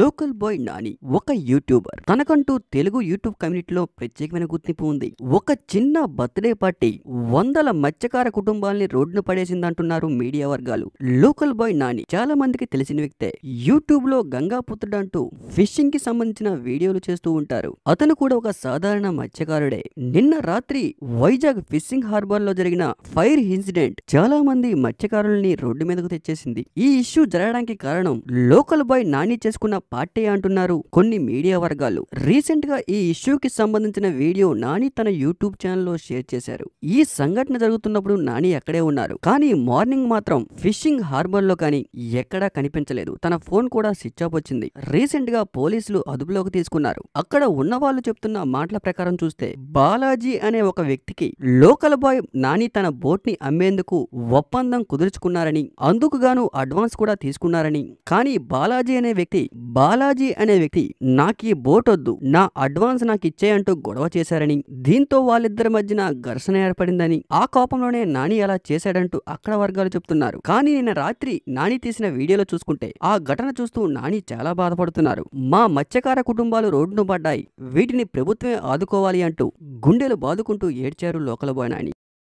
local boy Nani ఒక YouTuber తనకంటూ Telugu YouTube కమ్యూనిటీలో ప్రత్యేకమైన గుర్తింపు ఉంది ఒక చిన్న బర్త్డే పార్టీ వందల మత్స్యకార కుటుంబాల్ని రోడ్డును పడేసిందంటున్నారు మీడియా వర్గాలు లోకల్ బాయ్ నాని చాలా మందికి తెలిసిన వ్యక్తే యూట్యూబ్ లో గంగాపుత్రుడు అంటూ ఫిషింగ్ కి సంబంధించిన వీడియోలు చేస్తూ ఉంటారు అతను కూడా ఒక సాధారణ మత్స్యకారుడే నిన్న రాత్రి వైజాగ్ ఫిషింగ్ హార్బర్ లో జరిగిన ఫైర్ ఇన్సిడెంట్ చాలా మంది మత్స్యకారుల్ని రోడ్డు మీదకు తెచ్చేసింది ఈ ఇష్యూ జరగడానికి కారణం లోకల్ బాయ్ నాని చేసిన చేసుకున్న పార్టీ అంటున్నారు కొన్ని మీడియా వర్గాలు రీసెంట్ గా ఈ ఇష్యూకి సంబంధించిన వీడియో నాని తన యూట్యూబ్ ఛానల్లో షేర్ చేశారు ఈ సంఘటన జరుగుతున్నప్పుడు నాని అక్కడే ఉన్నారు కానీ మార్నింగ్ మాత్రం ఫిషింగ్ హార్బర్ లో కానీ ఎక్కడా కనిపించలేదు తన ఫోన్ కూడా స్విచ్ ఆఫ్ వచ్చింది రీసెంట్ గా పోలీసులు అదుపులోకి తీసుకున్నారు అక్కడ ఉన్న వాళ్ళు చెప్తున్న మాటల ప్రకారం చూస్తే బాలాజీ అనే ఒక వ్యక్తికి లోకల్ బాయ్ నాని తన బోట్ ని అమ్మేందుకు ఒప్పందం కుదుర్చుకున్నారని అందుకు గాను అడ్వాన్స్ కూడా తీసుకున్నారని కానీ బాలాజీ అనే వ్యక్తి బాలాజీ అనే వ్యక్తి నాకు ఈ బోట్ వద్దు నా అడ్వాన్స్ నాకు ఇచ్చేయంటూ గొడవ చేశారని దీంతో వాళ్ళిద్దరి మధ్యన ఘర్షణ ఏర్పడిందని ఆ కోపంలోనే నాని అలా చేశాడంటూ అక్కడ వర్గాలు చెప్తున్నారు కానీ నిన్న రాత్రి నాని తీసిన వీడియోలో చూసుకుంటే ఆ ఘటన చూస్తూ నాని చాలా బాధపడుతున్నారు మా మత్స్యకార కుటుంబాలు రోడ్డును పడ్డాయి వీటిని ప్రభుత్వమే ఆదుకోవాలి అంటూ గుండెలు బాదుకుంటూ ఏడ్చారు లోకల్ బాయ్ నాని